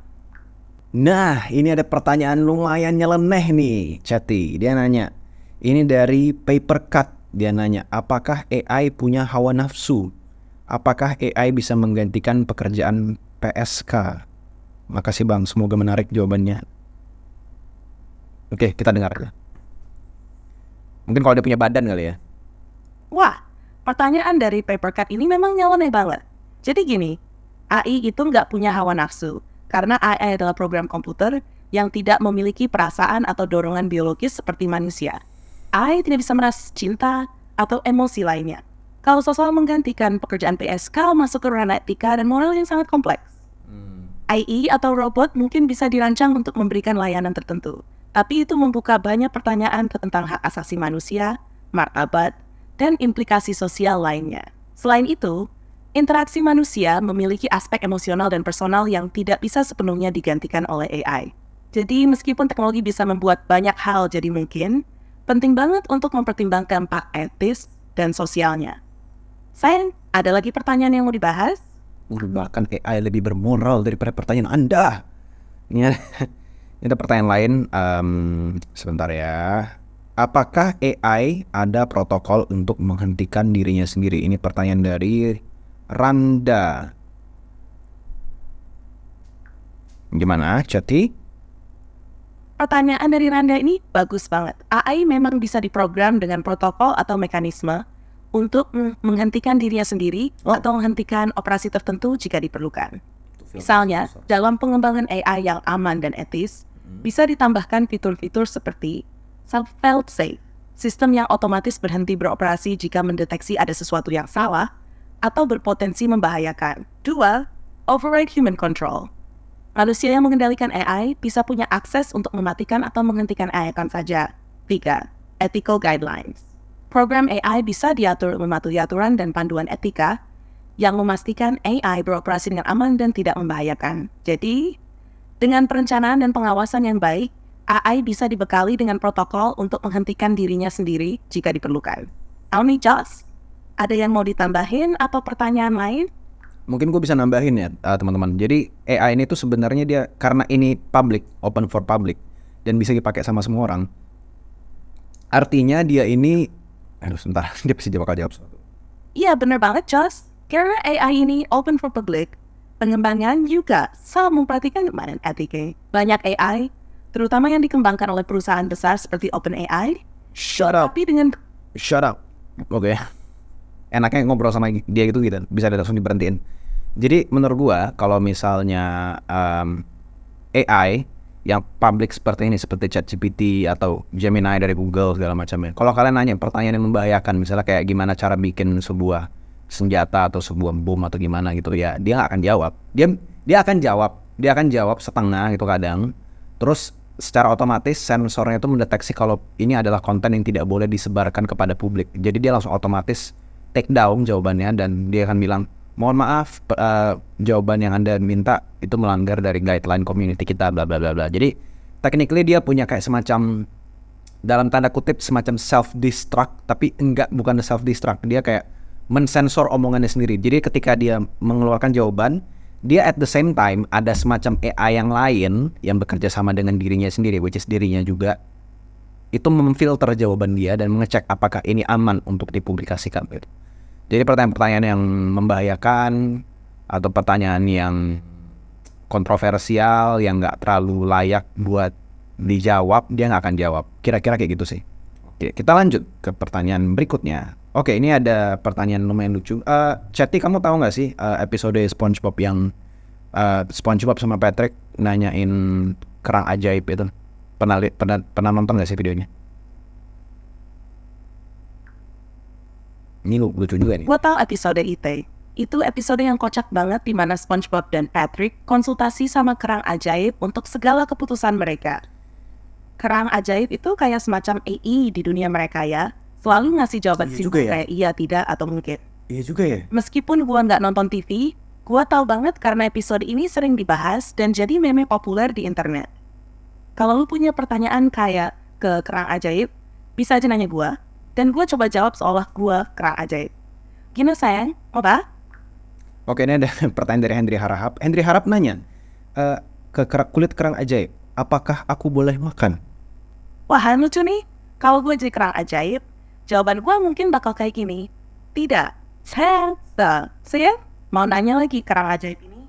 Nah, ini ada pertanyaan lumayan nyeleneh nih, Chati. Dia nanya, ini dari Paper Cut. Dia nanya, apakah AI punya hawa nafsu? Apakah AI bisa menggantikan pekerjaan PSK? Makasih Bang, semoga menarik jawabannya. Oke, kita dengar aja. Ya. Mungkin kalau dia punya badan kali ya. Wah, pertanyaan dari Papercut ini memang nyeleneh banget. Jadi gini, AI itu nggak punya hawa nafsu, karena AI adalah program komputer yang tidak memiliki perasaan atau dorongan biologis seperti manusia. AI tidak bisa merasa cinta atau emosi lainnya. Kalau sosok menggantikan pekerjaan PSK masuk ke ranah etika dan moral yang sangat kompleks. Hmm. AI atau robot mungkin bisa dirancang untuk memberikan layanan tertentu, tapi itu membuka banyak pertanyaan tentang hak asasi manusia, martabat, dan implikasi sosial lainnya. Selain itu, interaksi manusia memiliki aspek emosional dan personal yang tidak bisa sepenuhnya digantikan oleh AI. Jadi, meskipun teknologi bisa membuat banyak hal jadi mungkin, penting banget untuk mempertimbangkan dampak etis dan sosialnya. Saya, ada lagi pertanyaan yang mau dibahas? Bahkan AI lebih bermoral daripada pertanyaan Anda. Ini ada pertanyaan lain, um, sebentar ya. Apakah AI ada protokol untuk menghentikan dirinya sendiri? Ini pertanyaan dari Randa. Gimana, Chati? Pertanyaan dari Randa ini bagus banget. AI memang bisa diprogram dengan protokol atau mekanisme untuk menghentikan dirinya sendiri oh. atau menghentikan operasi tertentu jika diperlukan. Misalnya, dalam pengembangan AI yang aman dan etis, Hmm. bisa ditambahkan fitur-fitur seperti self-failed safe, sistem yang otomatis berhenti beroperasi jika mendeteksi ada sesuatu yang salah atau berpotensi membahayakan. Dua, override human control. Manusia yang mengendalikan AI bisa punya akses untuk mematikan atau menghentikan AI kan saja. Tiga, ethical guidelines. Program AI bisa diatur mematuhi aturan dan panduan etika yang memastikan AI beroperasi dengan aman dan tidak membahayakan. Jadi, dengan perencanaan dan pengawasan yang baik, AI bisa dibekali dengan protokol untuk menghentikan dirinya sendiri jika diperlukan. Almi Joss, ada yang mau ditambahin atau pertanyaan lain? Mungkin gue bisa nambahin ya eh, teman-teman. Jadi AI ini tuh sebenarnya dia karena ini public, open for public dan bisa dipakai sama semua orang. Artinya dia ini, aduh sebentar, dia pasti bakal jawab sesuatu. Iya bener banget Joss. Karena AI ini open for public, pengembangan juga selalu memperhatikan kemarin ATK banyak AI terutama yang dikembangkan oleh perusahaan besar seperti OpenAI shut up tapi dengan shut up oke okay. enaknya ngobrol sama dia gitu gitu bisa langsung diberhentiin jadi menurut gua kalau misalnya um, AI yang publik seperti ini seperti ChatGPT atau Gemini dari Google segala macamnya. Kalau kalian nanya pertanyaan yang membahayakan misalnya kayak gimana cara bikin sebuah senjata atau sebuah bom atau gimana gitu ya dia akan jawab dia dia akan jawab dia akan jawab setengah gitu kadang terus secara otomatis sensornya itu mendeteksi kalau ini adalah konten yang tidak boleh disebarkan kepada publik jadi dia langsung otomatis take down jawabannya dan dia akan bilang mohon maaf uh, jawaban yang anda minta itu melanggar dari guideline community kita bla bla bla bla jadi technically dia punya kayak semacam dalam tanda kutip semacam self destruct tapi enggak bukan self destruct dia kayak mensensor omongannya sendiri. Jadi ketika dia mengeluarkan jawaban, dia at the same time ada semacam AI yang lain yang bekerja sama dengan dirinya sendiri, which is dirinya juga itu memfilter jawaban dia dan mengecek apakah ini aman untuk dipublikasikan. Jadi pertanyaan-pertanyaan yang membahayakan atau pertanyaan yang kontroversial yang nggak terlalu layak buat dijawab dia nggak akan jawab. Kira-kira kayak gitu sih. Oke, kita lanjut ke pertanyaan berikutnya. Oke, ini ada pertanyaan lumayan lucu. Uh, Chatty, kamu tahu nggak sih uh, episode SpongeBob yang uh, SpongeBob sama Patrick nanyain kerang ajaib itu? Pernah lihat pernah pernah nonton nggak sih videonya? Ini lucu juga nih. Gue tahu episode itu. Itu episode yang kocak banget di mana SpongeBob dan Patrick konsultasi sama kerang ajaib untuk segala keputusan mereka. Kerang ajaib itu kayak semacam AI di dunia mereka ya, selalu ngasih jawaban iya sih, ya. kayak iya tidak atau mungkin iya juga ya meskipun gua nggak nonton TV gua tahu banget karena episode ini sering dibahas dan jadi meme populer di internet kalau lu punya pertanyaan kayak ke kerang ajaib bisa aja nanya gua dan gua coba jawab seolah gua kerang ajaib gini sayang apa Oke ini ada pertanyaan dari Hendri Harahap Hendri Harap nanya e, ke kulit kerang ajaib apakah aku boleh makan? Wah lucu nih kalau gue jadi kerang ajaib, Jawaban gue mungkin bakal kayak gini. Tidak. Saya, saya mau nanya lagi kerang ajaib ini.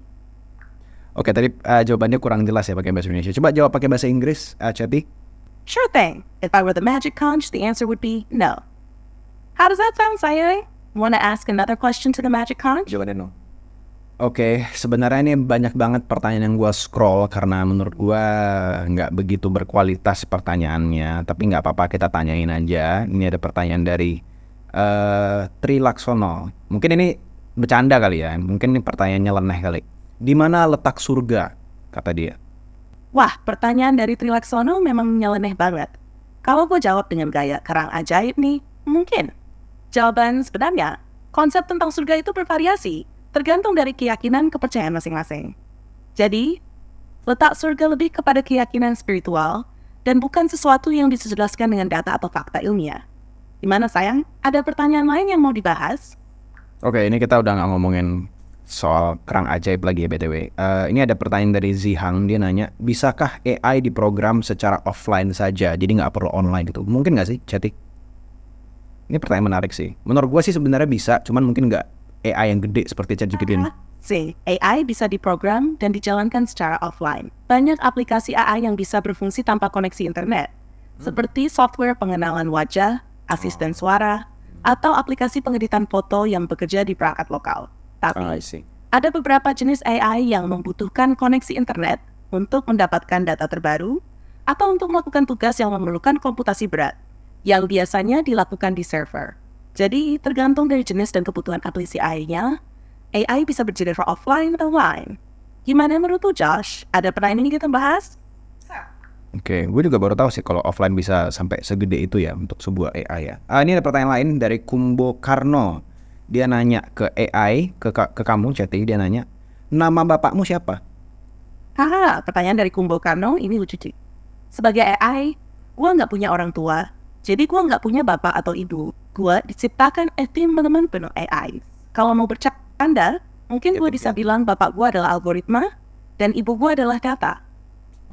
Oke, tadi uh, jawabannya kurang jelas ya pakai bahasa Indonesia. Coba jawab pakai bahasa Inggris, uh, eh, Chatty Sure thing. If I were the magic conch, the answer would be no. How does that sound, Sayuri? Want to ask another question to the magic conch? Jawabannya no. Oke, okay, sebenarnya ini banyak banget pertanyaan yang gue scroll karena menurut gue nggak begitu berkualitas pertanyaannya. Tapi nggak apa-apa kita tanyain aja. Ini ada pertanyaan dari uh, eh, Tri Laksono. Mungkin ini bercanda kali ya. Mungkin ini pertanyaannya leneh kali. Di mana letak surga? Kata dia. Wah, pertanyaan dari Tri Laksono memang nyeleneh banget. Kalau gue jawab dengan gaya kerang ajaib nih, mungkin. Jawaban sebenarnya, konsep tentang surga itu bervariasi tergantung dari keyakinan kepercayaan masing-masing. Jadi, letak surga lebih kepada keyakinan spiritual dan bukan sesuatu yang disejelaskan dengan data atau fakta ilmiah. Di mana sayang? Ada pertanyaan lain yang mau dibahas? Oke, ini kita udah nggak ngomongin soal kerang ajaib lagi ya BTW. Uh, eh, ini ada pertanyaan dari Zihang, dia nanya, bisakah AI diprogram secara offline saja, jadi nggak perlu online gitu? Mungkin nggak sih, Cetik? Ini pertanyaan menarik sih. Menurut gue sih sebenarnya bisa, cuman mungkin nggak AI yang gede seperti ChatGPT C. AI bisa diprogram dan dijalankan secara offline. Banyak aplikasi AI yang bisa berfungsi tanpa koneksi internet, hmm. seperti software pengenalan wajah, asisten oh. suara, atau aplikasi pengeditan foto yang bekerja di perangkat lokal. Tapi, oh, ada beberapa jenis AI yang membutuhkan koneksi internet untuk mendapatkan data terbaru atau untuk melakukan tugas yang memerlukan komputasi berat, yang biasanya dilakukan di server. Jadi tergantung dari jenis dan kebutuhan aplikasi AI-nya, AI bisa berjenis offline atau online. Gimana menurut tuh Josh? Ada pernah ini kita bahas? Oke, okay. gue juga baru tahu sih kalau offline bisa sampai segede itu ya untuk sebuah AI ya. Ah, ini ada pertanyaan lain dari Kumbo Karno. Dia nanya ke AI, ke ke kamu chatting dia nanya, nama bapakmu siapa? Haha, pertanyaan dari Kumbo Karno ini lucu sih. Sebagai AI, gue nggak punya orang tua, jadi gue nggak punya bapak atau ibu gue diciptakan eh teman-teman penuh AI. Kalau mau bercanda, mungkin ya, gue bisa ya. bilang bapak gue adalah algoritma dan ibu gue adalah data.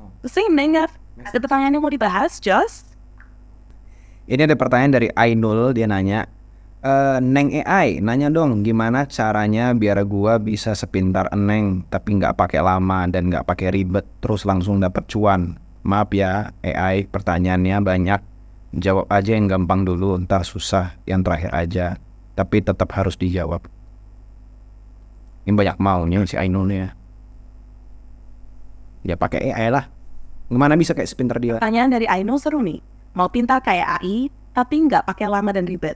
Oh. nengar. Ya? ada pertanyaan yang mau dibahas, Jos? Ini ada pertanyaan dari Ainul, dia nanya, e, Neng AI, nanya dong gimana caranya biar gua bisa sepintar Neng tapi nggak pakai lama dan nggak pakai ribet terus langsung dapet cuan. Maaf ya AI, pertanyaannya banyak jawab aja yang gampang dulu, entah susah yang terakhir aja, tapi tetap harus dijawab. Ini banyak maunya si Ainulnya. Ya pakai AI lah. Gimana bisa kayak sepinter dia? Pertanyaan dari Ainul seru nih. Mau pintar kayak AI, tapi nggak pakai lama dan ribet.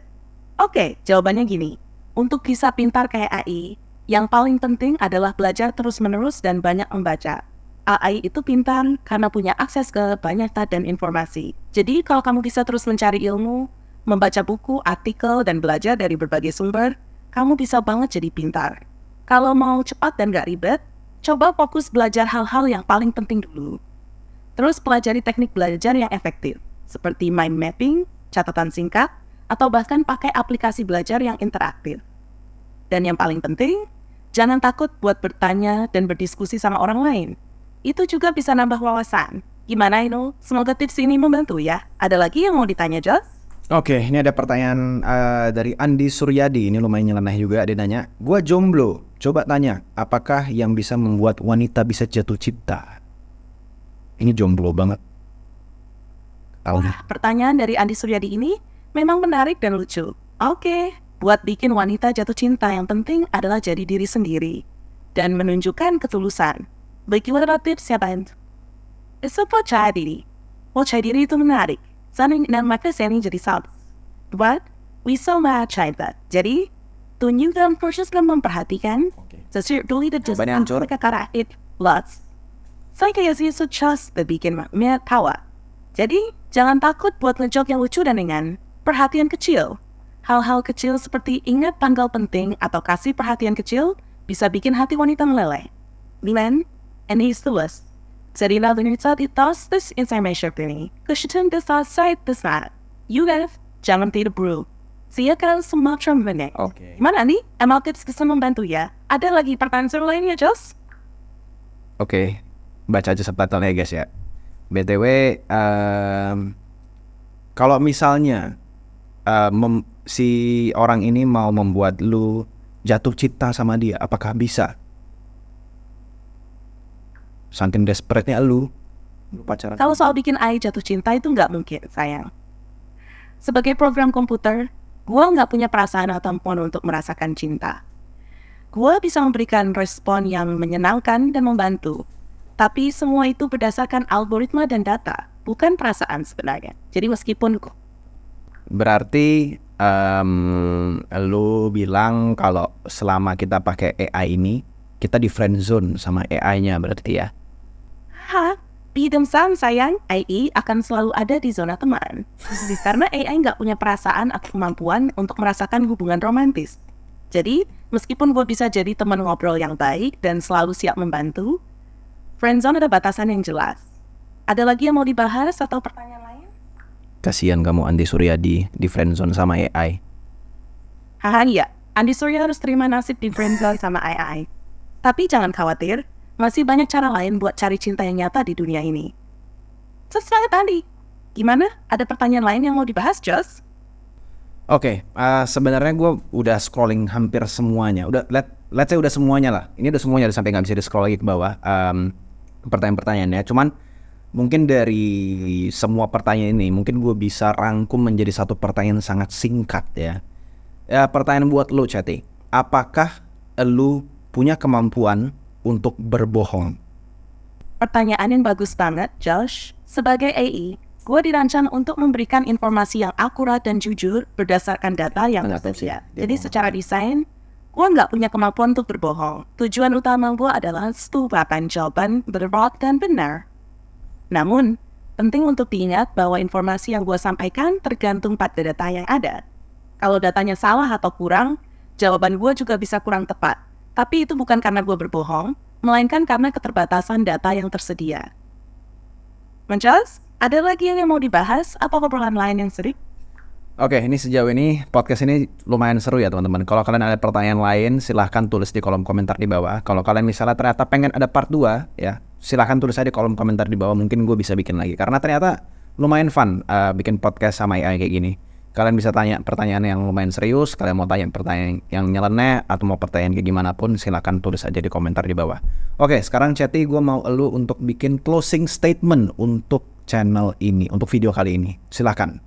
Oke, jawabannya gini. Untuk kisah pintar kayak AI, yang paling penting adalah belajar terus-menerus dan banyak membaca. AI itu pintar karena punya akses ke banyak data dan informasi. Jadi kalau kamu bisa terus mencari ilmu, membaca buku, artikel, dan belajar dari berbagai sumber, kamu bisa banget jadi pintar. Kalau mau cepat dan gak ribet, coba fokus belajar hal-hal yang paling penting dulu. Terus pelajari teknik belajar yang efektif, seperti mind mapping, catatan singkat, atau bahkan pakai aplikasi belajar yang interaktif. Dan yang paling penting, jangan takut buat bertanya dan berdiskusi sama orang lain itu juga bisa nambah wawasan. Gimana Ino? Semoga tips ini membantu ya. Ada lagi yang mau ditanya Jos? Oke, ini ada pertanyaan uh, dari Andi Suryadi. Ini lumayan nyeleneh juga. ada nanya, gua jomblo. Coba tanya, apakah yang bisa membuat wanita bisa jatuh cinta? Ini jomblo banget. Tahu Wah, pertanyaan dari Andi Suryadi ini memang menarik dan lucu. Oke, buat bikin wanita jatuh cinta yang penting adalah jadi diri sendiri dan menunjukkan ketulusan bagaimana tipsnya Pan? Percaya diri. Percaya diri itu menarik. Saling dan maka sering jadi salah. Buat bisa mengacaikan. Jadi, tunjukkan proses dan memperhatikan dulu itu just Mereka kara it plus. Saya kaya sih so just bikin makna tawa. Jadi, jangan takut buat ngejok yang lucu dan ringan. Perhatian kecil. Hal-hal kecil seperti ingat tanggal penting atau kasih perhatian kecil bisa bikin hati wanita meleleh. Glenn, and he's the list. Serila Lunita does this information journey. Kushitum side this You guys, jangan tidak bro. Saya kan semua Trump-nya. Okay. Gimana nih? ML Tips bisa membantu ya? Ada lagi pertanyaan seru lainnya, Jos? Oke, okay. baca aja ya, guys ya. BTW, um, ehm, kalau misalnya uh, si orang ini mau membuat lu jatuh cinta sama dia, apakah bisa? saking desperate-nya lu lu pacaran kalau soal bikin AI jatuh cinta itu nggak mungkin sayang sebagai program komputer gua nggak punya perasaan atau empon untuk merasakan cinta gua bisa memberikan respon yang menyenangkan dan membantu tapi semua itu berdasarkan algoritma dan data bukan perasaan sebenarnya jadi meskipun berarti um, lu bilang kalau selama kita pakai AI ini kita di friend zone sama AI-nya berarti ya Hah, di Demsam sayang, AI akan selalu ada di zona teman. Karena AI nggak punya perasaan atau kemampuan untuk merasakan hubungan romantis. Jadi, meskipun gue bisa jadi teman ngobrol yang baik dan selalu siap membantu, friendzone ada batasan yang jelas. Ada lagi yang mau dibahas atau pertanyaan lain? Kasihan kamu Andi Suryadi di friendzone sama AI. Haha iya, Andi Surya harus terima nasib di friendzone sama AI. Tapi jangan khawatir, masih banyak cara lain buat cari cinta yang nyata di dunia ini. Sesuai tadi, gimana? Ada pertanyaan lain yang mau dibahas, Jos? Oke, okay, uh, eh, sebenarnya gue udah scrolling hampir semuanya. Udah, let, let's say udah semuanya lah. Ini udah semuanya, udah sampai nggak bisa di scroll lagi ke bawah. Um, pertanyaan-pertanyaannya, cuman mungkin dari semua pertanyaan ini mungkin gue bisa rangkum menjadi satu pertanyaan sangat singkat ya. Ya pertanyaan buat lo Cati, apakah lo punya kemampuan untuk berbohong? Pertanyaan yang bagus banget, Josh. Sebagai AI, gue dirancang untuk memberikan informasi yang akurat dan jujur berdasarkan data yang tersedia. Jadi secara desain, gue nggak punya kemampuan untuk berbohong. Tujuan utama gue adalah setubatan jawaban berat dan benar. Namun, penting untuk diingat bahwa informasi yang gue sampaikan tergantung pada data yang ada. Kalau datanya salah atau kurang, jawaban gue juga bisa kurang tepat. Tapi itu bukan karena gue berbohong, melainkan karena keterbatasan data yang tersedia. Menjelas? Ada lagi yang mau dibahas atau keperluan lain yang sering? Oke, ini sejauh ini podcast ini lumayan seru ya teman-teman. Kalau kalian ada pertanyaan lain, silahkan tulis di kolom komentar di bawah. Kalau kalian misalnya ternyata pengen ada part 2 ya, silahkan tulis aja di kolom komentar di bawah. Mungkin gue bisa bikin lagi. Karena ternyata lumayan fun uh, bikin podcast sama AI kayak gini. Kalian bisa tanya pertanyaan yang lumayan serius, kalian mau tanya pertanyaan yang nyeleneh atau mau pertanyaan kayak gimana pun silahkan tulis aja di komentar di bawah. Oke, sekarang Chatty gue mau elu untuk bikin closing statement untuk channel ini, untuk video kali ini. Silahkan.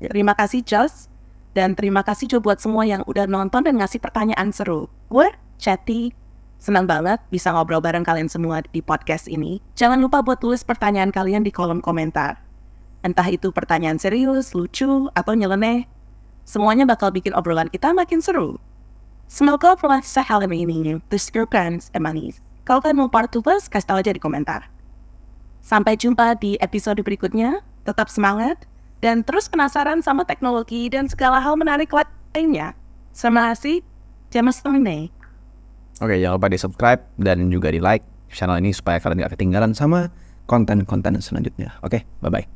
Ya, terima kasih Charles dan terima kasih juga buat semua yang udah nonton dan ngasih pertanyaan seru. Gue Chatty Senang banget bisa ngobrol bareng kalian semua di podcast ini. Jangan lupa buat tulis pertanyaan kalian di kolom komentar. Entah itu pertanyaan serius, lucu, atau nyeleneh, semuanya bakal bikin obrolan kita makin seru. Semoga obrolan hal ini terserukan and manis. Kalau kalian mau part 2 plus, kasih tau aja di komentar. Sampai jumpa di episode berikutnya. Tetap semangat dan terus penasaran sama teknologi dan segala hal menarik lainnya. Terima kasih. James Tone. Oke, jangan lupa di subscribe dan juga di like channel ini supaya kalian gak ketinggalan sama konten-konten selanjutnya. Oke, bye-bye.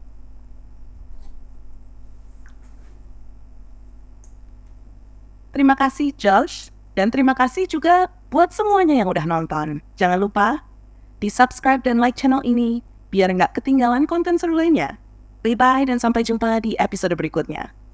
Terima kasih Josh dan terima kasih juga buat semuanya yang udah nonton. Jangan lupa di subscribe dan like channel ini biar nggak ketinggalan konten seru lainnya. Bye-bye dan sampai jumpa di episode berikutnya.